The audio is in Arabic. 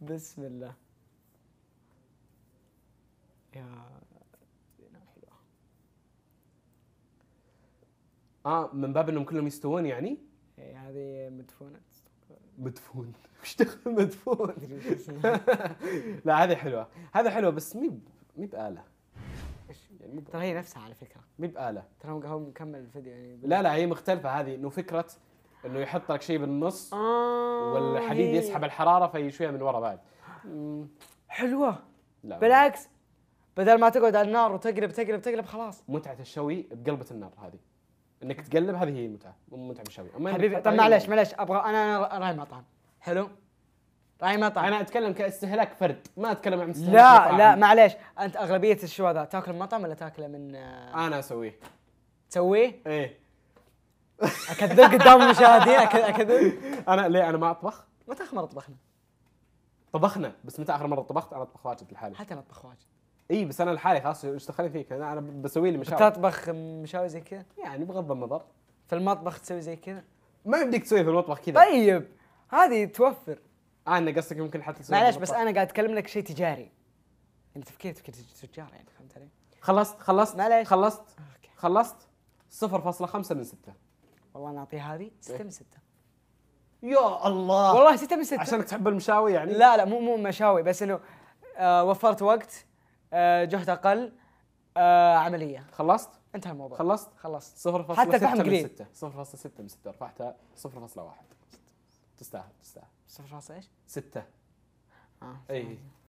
بسم الله يا حلوة اه من باب انهم كلهم يستوون يعني؟ اي هذه مدفونة مدفون وش دخل مدفون؟ لا هذه حلوة هذا حلوة بس مي مي بآلة يعني ترى هي نفسها على فكرة مي بآلة ترى هو مكمل الفيديو يعني لا لا هي مختلفة هذه انه فكرة انه يحط لك شيء بالنص آه والحديد هي. إيه. يسحب الحراره فيشويها من ورا بعد حلوه لا بالعكس بدل ما تقعد على النار وتقلب تقلب تقلب خلاص متعه الشوي بقلبه النار هذه انك تقلب هذه هي المتعه متعه الشوي حبيبي طب معليش معليش ابغى انا راي مطعم حلو راي مطعم انا اتكلم كاستهلاك فرد ما اتكلم عن استهلاك لا مطعم. لا معليش انت اغلبيه الشو ذا تاكل من مطعم ولا تاكله من آه، انا اسويه تسويه؟ ايه اكذب قدام المشاهدين اكذب انا ليه انا ما اطبخ؟ متى اخر مره طبخنا؟ طبخنا بس متى اخر مره طبخت؟ انا اطبخ واجد لحالي حتى انا اطبخ واجد اي بس انا لحالي خلاص ايش دخلني فيك؟ انا بسوي لي مشاوي تطبخ مشاوي زي كذا؟ يعني بغض النظر في المطبخ تسوي زي كذا؟ ما يمديك تسوي في المطبخ كذا طيب هذه توفر آه انا قصدك ممكن حتى تسوي معليش بس انا قاعد اتكلم لك شيء تجاري انت تفكير تفكير تجار يعني فهمت علي؟ خلصت خلصت معليش خلصت خلصت 0.5 من 6 والله انا اعطيها هذه 6 من 6 يا الله والله 6 من 6 عشانك تحب المشاوي يعني لا لا مو مو مشاوي بس انه آه وفرت وقت آه جهد اقل آه عمليه خلصت انتهى الموضوع خلصت خلصت 0.6 حتى فحم قليل 0.6 من 6 رفعتها 0.1 تستاهل تستاهل 0.6 ايش 6 اه اي